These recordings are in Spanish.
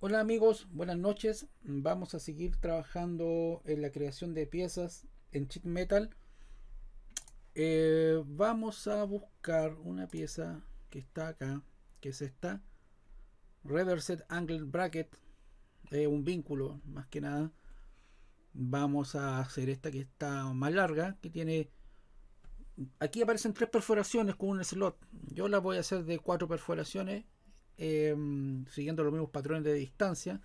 Hola amigos, buenas noches. Vamos a seguir trabajando en la creación de piezas en Cheat Metal. Eh, vamos a buscar una pieza que está acá, que es esta. Reversed Angle Bracket, de eh, un vínculo más que nada. Vamos a hacer esta que está más larga, que tiene... Aquí aparecen tres perforaciones con un slot. Yo la voy a hacer de cuatro perforaciones Em, siguiendo los mismos patrones de distancia.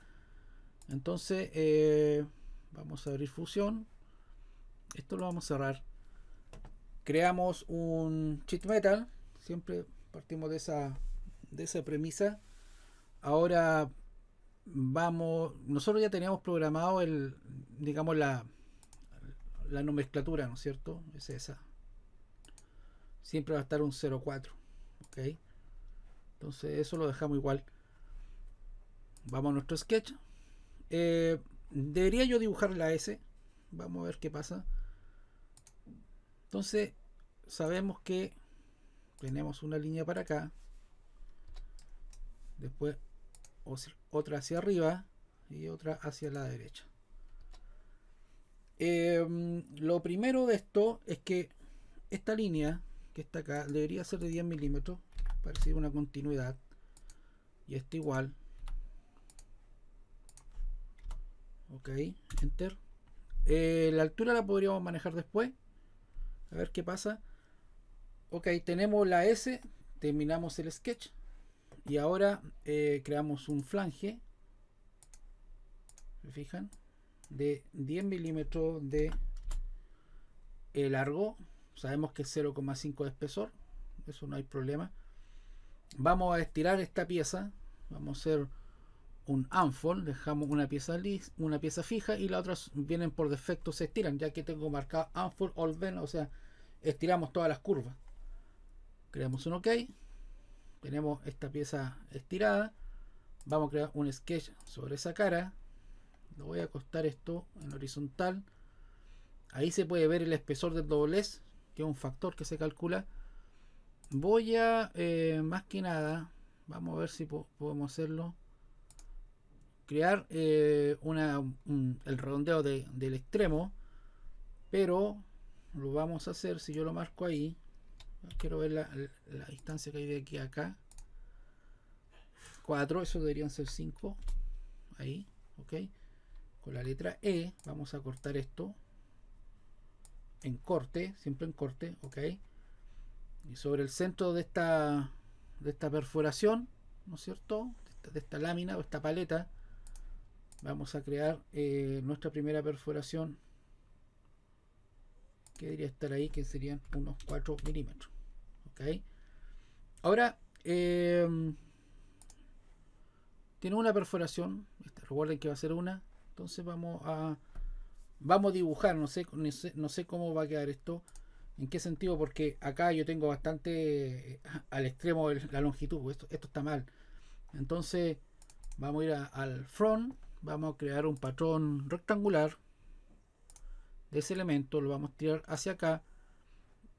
Entonces, eh, vamos a abrir fusión. Esto lo vamos a cerrar. Creamos un cheat metal. Siempre partimos de esa, de esa premisa. Ahora vamos. Nosotros ya teníamos programado el, digamos, la, la nomenclatura, ¿no es cierto? Es esa. Siempre va a estar un 04. ¿Ok? Entonces eso lo dejamos igual. Vamos a nuestro sketch. Eh, debería yo dibujar la S. Vamos a ver qué pasa. Entonces sabemos que tenemos una línea para acá. Después otra hacia arriba y otra hacia la derecha. Em, lo primero de esto es que esta línea que está acá debería ser de 10 milímetros Parece pues, una continuidad. Y este igual. Ok, enter. Eh, la altura la podríamos manejar después. A ver qué pasa. Ok, tenemos la S. Terminamos el sketch. Y ahora eh, creamos un flange. ¿Se fijan? De 10 milímetros de eh, largo. Sabemos que es 0,5 de espesor. Eso no hay problema vamos a estirar esta pieza, vamos a hacer un unfold dejamos una pieza una pieza fija y las otras vienen por defecto, se estiran, ya que tengo marcado unfold all bend, o sea, estiramos todas las curvas. Creamos un OK, tenemos esta pieza estirada, vamos a crear un sketch sobre esa cara, lo voy a acostar esto en horizontal, ahí se puede ver el espesor del doblez, que es un factor que se calcula, voy a, eh, más que nada, vamos a ver si podemos hacerlo, crear eh, el redondeo del extremo, pero lo vamos a hacer, si yo lo marco ahí, quiero ver la, distancia que hay de aquí a acá, 4, eso deberían ser 5, ahí, ok, con la letra E, vamos a cortar esto, en corte, siempre en corte, ok, y sobre el centro de esta, de esta perforación, ¿no es cierto? De esta, lámina o esta paleta, vamos a crear eh, nuestra primera perforación que debería estar ahí, que serían unos 4 milímetros. ¿ok? Ahora, em, tiene una perforación, este, recuerden que va a ser una, entonces vamos a, vamos a dibujar, no sé, no sé cómo va a quedar esto. ¿En qué sentido? Porque acá yo tengo bastante eh, al extremo de la longitud. Pues, esto, está mal. Entonces vamos a ir al front. Vamos a crear un patrón rectangular de ese elemento. Lo vamos a tirar hacia acá.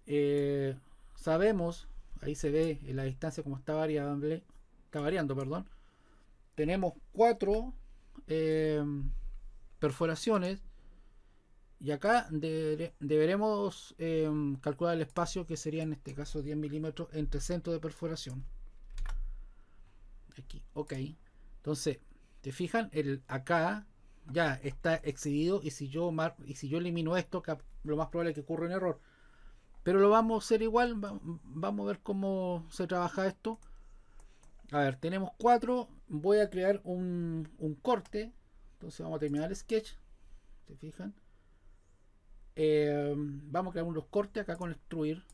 Eh, sabemos, ahí se ve en la distancia como está variable, está variando, perdón. Tenemos cuatro eh, perforaciones y acá deberemos em, calcular el espacio que sería en este caso 10 milímetros entre centro de perforación. Aquí, ok. Entonces, ¿te fijan? El, acá ya está excedido y si yo, y si yo elimino esto, lo más probable es que ocurra un error. Pero lo vamos a hacer igual, vamos a ver cómo se trabaja esto. A ver, tenemos 4, voy a crear un, un corte. Entonces vamos a terminar el sketch. te fijan? Em, vamos a crear unos cortes acá con extruir.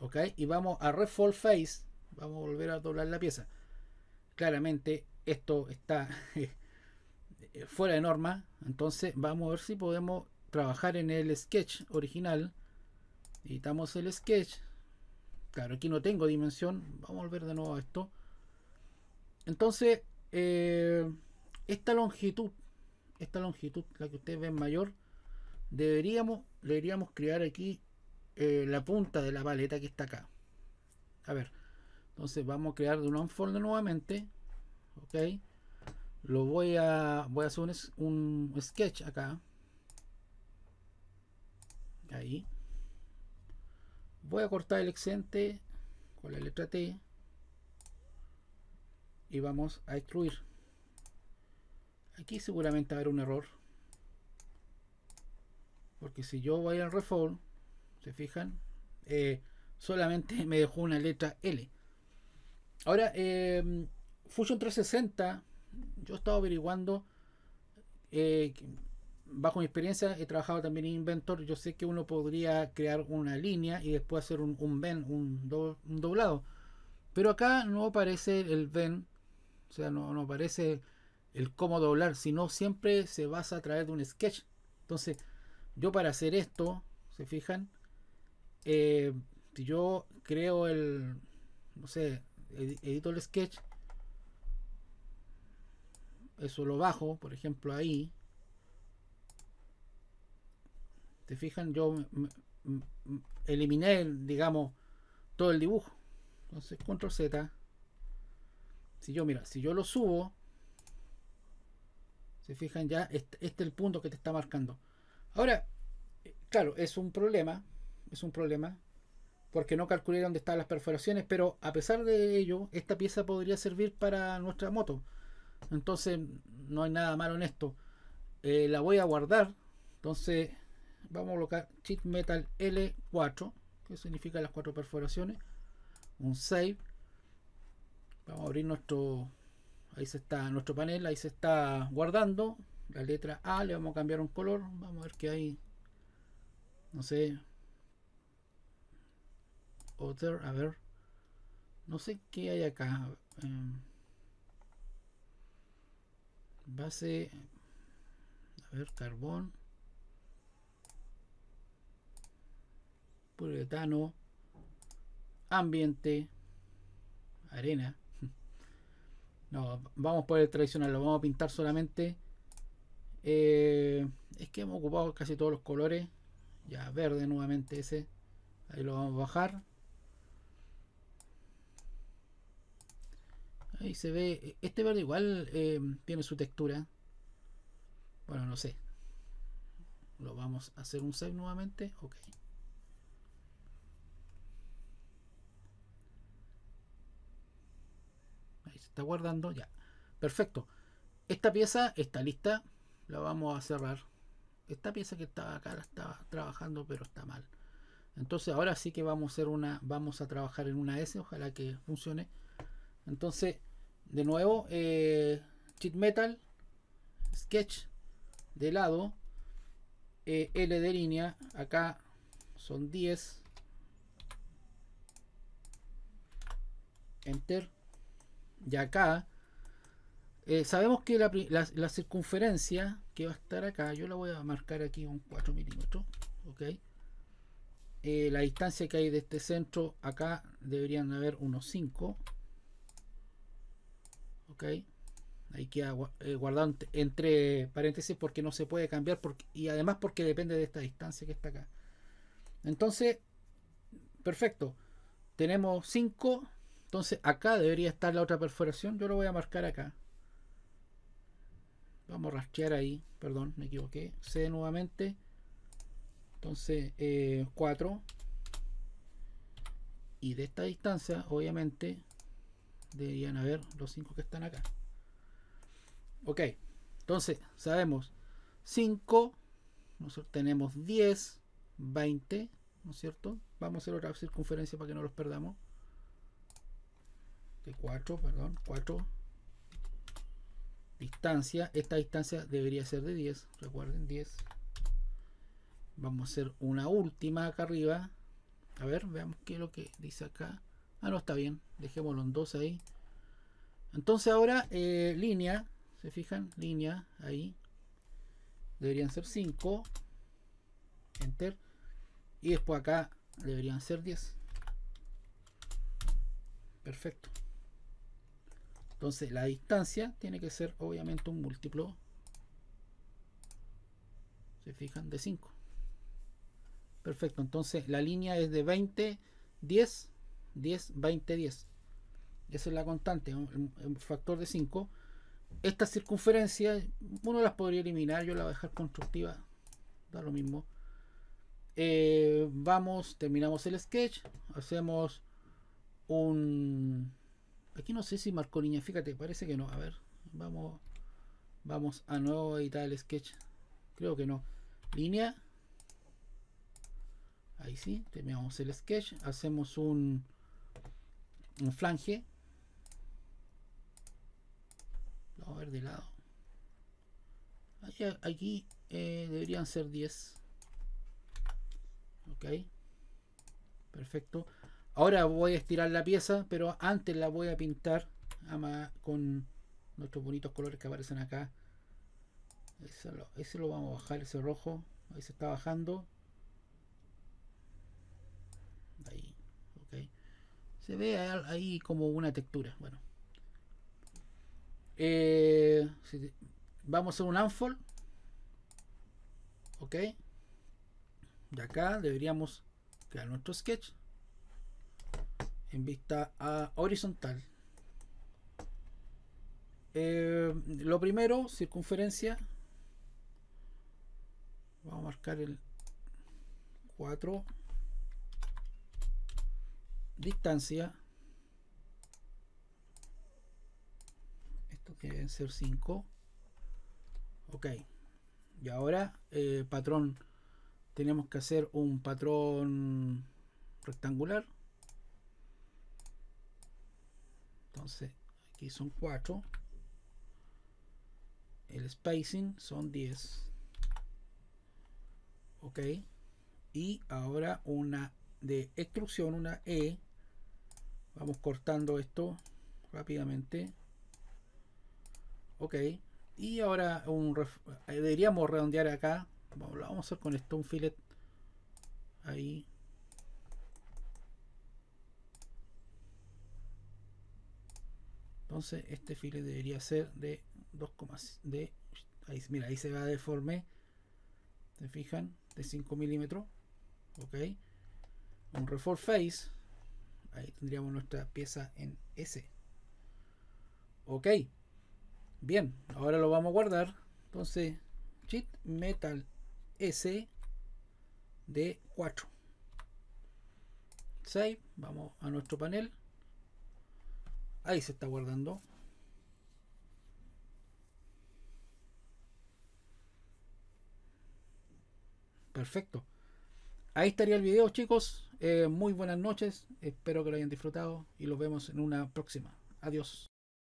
Ok, y vamos a Refold Face. Vamos a volver a doblar la pieza. Claramente esto está fuera de norma. Entonces vamos a ver si podemos trabajar en el sketch original. Editamos el sketch. Claro, aquí no tengo dimensión. Vamos a volver de nuevo a esto. Entonces, eh, esta longitud, esta longitud, la que ustedes ven mayor, deberíamos, deberíamos crear aquí eh, la punta de la paleta que está acá. A ver, entonces vamos a crear de un unfold nuevamente. Ok, lo voy a, voy a hacer un, un sketch acá. Ahí. Voy a cortar el excedente con la letra T y vamos a excluir aquí seguramente a habrá un error porque si yo voy al reform se fijan eh, solamente me dejó una letra L ahora em, Fusion 360 yo he estado averiguando eh, bajo mi experiencia he trabajado también en Inventor yo sé que uno podría crear una línea y después hacer un, un, un, doblado pero acá no aparece el ven o sea, no, no parece el cómo doblar, sino siempre se basa a través de un sketch. Entonces, yo para hacer esto, ¿se fijan? Eh, si yo creo el, no sé, edito el sketch, eso lo bajo, por ejemplo, ahí. se fijan? Yo eliminé, digamos, todo el dibujo. Entonces, control Z, si yo, mira, si yo lo subo, se fijan ya, este, este es el punto que te está marcando. Ahora, eh, claro, es un problema, es un problema, porque no calculé dónde están las perforaciones, pero a pesar de ello, esta pieza podría servir para nuestra moto. Entonces, no hay nada malo en esto. Eh, la voy a guardar. Entonces, vamos a colocar chip metal L4, que significa las cuatro perforaciones. Un save Vamos a abrir nuestro. Ahí se está nuestro panel, ahí se está guardando. La letra A, le vamos a cambiar un color. Vamos a ver qué hay. No sé. Other, a ver. No sé qué hay acá. Eh, base. A ver, carbón. polietano Ambiente. Arena. No, vamos por el tradicional, lo vamos a pintar solamente. Eh, es que hemos ocupado casi todos los colores. Ya, verde nuevamente ese. Ahí lo vamos a bajar. Ahí se ve. Este verde igual eh, tiene su textura. Bueno, no sé. Lo vamos a hacer un save nuevamente. Ok. está guardando, ya. Perfecto. Esta pieza está lista. La vamos a cerrar. Esta pieza que estaba acá la estaba trabajando, pero está mal. Entonces ahora sí que vamos a hacer una. Vamos a trabajar en una S. Ojalá que funcione. Entonces, de nuevo, eh, cheat metal, sketch de lado, eh, L de línea, acá son 10. Enter. Y acá eh, sabemos que la, circunferencia que va a estar acá, yo la voy a marcar aquí un 4 milímetros. ok eh, la distancia que hay de este centro acá deberían haber unos 5. Ok. hay que eh, guardar entre paréntesis porque no se puede cambiar y además porque depende de esta distancia que está acá. Entonces, perfecto. Tenemos 5 entonces acá debería estar la otra perforación. Yo lo voy a marcar acá. Vamos a rastrear ahí. Perdón, me equivoqué. C nuevamente. Entonces, 4. Eh, y de esta distancia, obviamente, deberían haber los 5 que están acá. Ok. Entonces, sabemos 5. Nosotros tenemos 10, 20. ¿No es cierto? Vamos a hacer otra circunferencia para que no los perdamos de 4, perdón, 4 distancia, esta distancia debería ser de 10, recuerden 10. Vamos a hacer una última acá arriba. A ver, veamos qué es lo que dice acá. Ah, no, está bien, dejémoslo en 2 ahí. Entonces ahora eh, línea, se fijan, línea ahí. Deberían ser 5. Enter. Y después acá deberían ser 10. Perfecto. Entonces la distancia tiene que ser obviamente un múltiplo, se fijan, de 5. Perfecto, entonces la línea es de 20, 10, 10, 20, 10. Esa es la constante, un, factor de 5. Esta circunferencia, uno las podría eliminar, yo la voy a dejar constructiva, da lo mismo. Eh, vamos, terminamos el sketch, hacemos un Aquí no sé si marcó línea, fíjate, parece que no. A ver, vamos, vamos a nuevo editar el sketch. Creo que no. Línea. Ahí sí, terminamos el sketch. Hacemos un, un flange. Vamos a ver de lado. Aquí, eh, deberían ser 10. Ok. Perfecto. Ahora voy a estirar la pieza, pero antes la voy a pintar con nuestros bonitos colores que aparecen acá. Ese lo, vamos a bajar, ese rojo. Ahí se está bajando. Ahí, ok. Se ve ahí como una textura. Bueno. Eh, vamos a hacer un unfold. Ok. De acá deberíamos crear nuestro sketch en vista a horizontal. Eh, lo primero, circunferencia. Vamos a marcar el 4. Distancia. Esto que deben ser 5. Ok. Y ahora, eh, patrón. Tenemos que hacer un patrón rectangular. aquí son 4. El spacing son 10. Ok. Y ahora una de extrusión, una E. Vamos cortando esto rápidamente. Ok. Y ahora eh, deberíamos redondear acá. Vamos, a hacer con esto, un fillet. Ahí. entonces este file debería ser de 2, de mira ahí se va deforme se fijan de 5 milímetros ok un refor face ahí tendríamos nuestra pieza en S ok bien ahora lo vamos a guardar entonces cheat metal S de 4 save vamos a nuestro panel Ahí se está guardando. Perfecto. Ahí estaría el video, chicos. Eh, muy buenas noches. Espero que lo hayan disfrutado y los vemos en una próxima. Adiós.